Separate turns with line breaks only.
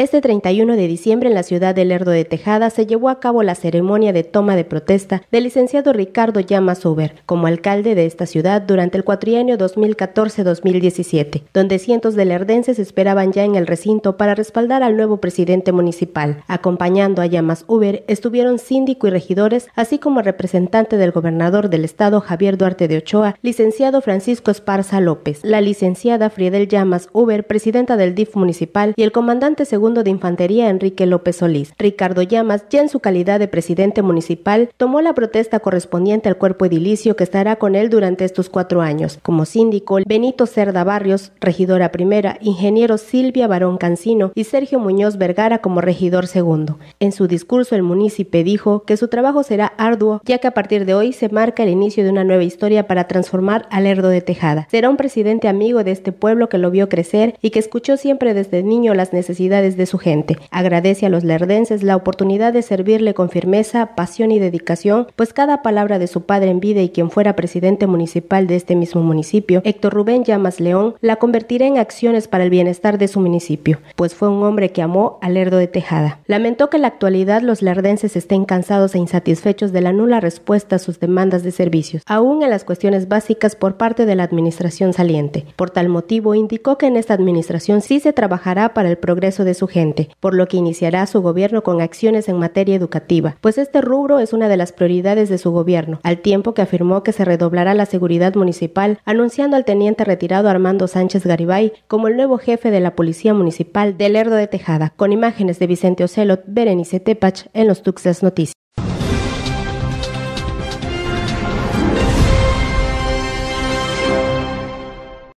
Este 31 de diciembre en la ciudad de Lerdo de Tejada se llevó a cabo la ceremonia de toma de protesta del licenciado Ricardo Llamas Uber como alcalde de esta ciudad durante el cuatrienio 2014-2017, donde cientos de lerdenses esperaban ya en el recinto para respaldar al nuevo presidente municipal. Acompañando a Llamas Uber estuvieron síndico y regidores, así como representante del gobernador del estado Javier Duarte de Ochoa, licenciado Francisco Esparza López, la licenciada Friedel Llamas Uber, presidenta del DIF municipal y el comandante segundo de Infantería Enrique López Solís. Ricardo Llamas, ya en su calidad de presidente municipal, tomó la protesta correspondiente al cuerpo edilicio que estará con él durante estos cuatro años. Como síndico, Benito Cerda Barrios, regidora primera, ingeniero Silvia Barón Cancino y Sergio Muñoz Vergara como regidor segundo. En su discurso, el munícipe dijo que su trabajo será arduo, ya que a partir de hoy se marca el inicio de una nueva historia para transformar al Erdo de Tejada. Será un presidente amigo de este pueblo que lo vio crecer y que escuchó siempre desde niño las necesidades de su gente. Agradece a los lerdenses la oportunidad de servirle con firmeza, pasión y dedicación, pues cada palabra de su padre en vida y quien fuera presidente municipal de este mismo municipio, Héctor Rubén Llamas León, la convertirá en acciones para el bienestar de su municipio, pues fue un hombre que amó al Lerdo de Tejada. Lamentó que en la actualidad los lerdenses estén cansados e insatisfechos de la nula respuesta a sus demandas de servicios, aún en las cuestiones básicas por parte de la administración saliente. Por tal motivo, indicó que en esta administración sí se trabajará para el progreso de su gente, por lo que iniciará su gobierno con acciones en materia educativa, pues este rubro es una de las prioridades de su gobierno, al tiempo que afirmó que se redoblará la seguridad municipal, anunciando al teniente retirado Armando Sánchez Garibay como el nuevo jefe de la Policía Municipal del Lerdo de Tejada, con imágenes de Vicente Ocelot, Berenice Tepach en los Tuxas Noticias.